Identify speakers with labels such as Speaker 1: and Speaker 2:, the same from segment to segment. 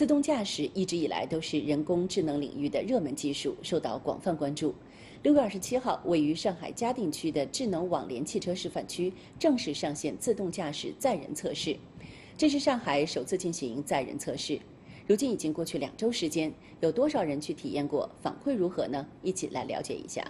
Speaker 1: 自动驾驶一直以来都是人工智能领域的热门技术，受到广泛关注。六月二十七号，位于上海嘉定区的智能网联汽车示范区正式上线自动驾驶载人测试，这是上海首次进行载人测试。如今已经过去两周时间，有多少人去体验过？反馈如何呢？一起来了解一下。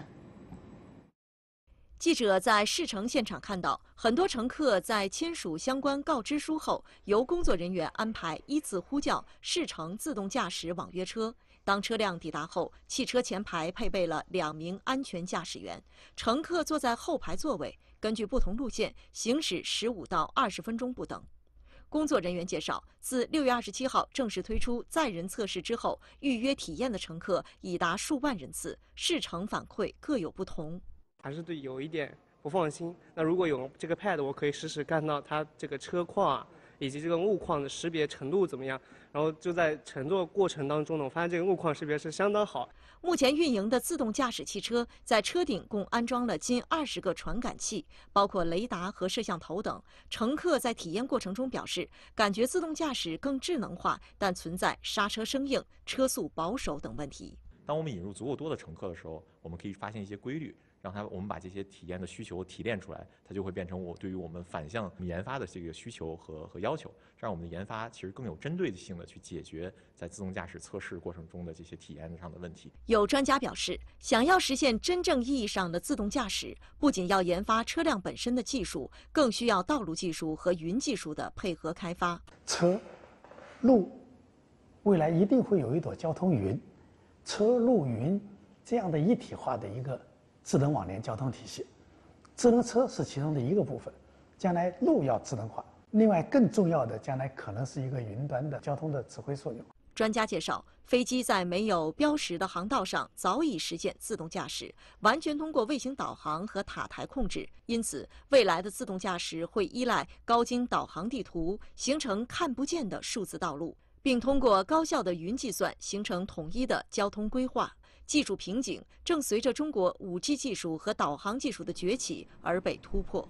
Speaker 2: 记者在试乘现场看到，很多乘客在签署相关告知书后，由工作人员安排依次呼叫试乘自动驾驶网约车。当车辆抵达后，汽车前排配备了两名安全驾驶员，乘客坐在后排座位，根据不同路线行驶十五到二十分钟不等。工作人员介绍，自六月二十七号正式推出载人测试之后，预约体验的乘客已达数万人次，试乘反馈各有不同。
Speaker 3: 还是对有一点不放心。那如果有这个 pad，我可以实时看到它这个车况啊，以及这个路况的识别程度怎么样。然后就在乘坐过程当中呢，我发现这个路况识别是相当好。
Speaker 2: 目前运营的自动驾驶汽车在车顶共安装了近二十个传感器，包括雷达和摄像头等。乘客在体验过程中表示，感觉自动驾驶更智能化，但存在刹车生硬、车速保守等问题。
Speaker 4: 当我们引入足够多的乘客的时候，我们可以发现一些规律。让他，我们把这些体验的需求提炼出来，它就会变成我对于我们反向研发的这个需求和和要求，这样我们的研发其实更有针对性的去解决在自动驾驶测试过程中的这些体验上的问题。
Speaker 2: 有专家表示，想要实现真正意义上的自动驾驶，不仅要研发车辆本身的技术，更需要道路技术和云技术的配合开发。车、路，
Speaker 5: 未来一定会有一朵交通云，车路云这样的一体化的一个。智能网联交通体系，智能车是其中的一个部分，将来路要智能化。另外，更重要的将来可能是一个云端的交通的指挥作用。
Speaker 2: 专家介绍，飞机在没有标识的航道上早已实现自动驾驶，完全通过卫星导航和塔台控制。因此，未来的自动驾驶会依赖高精导航地图，形成看不见的数字道路，并通过高效的云计算形成统一的交通规划。技术瓶颈正随着中国 5G 技术和导航技术的崛起而被突破。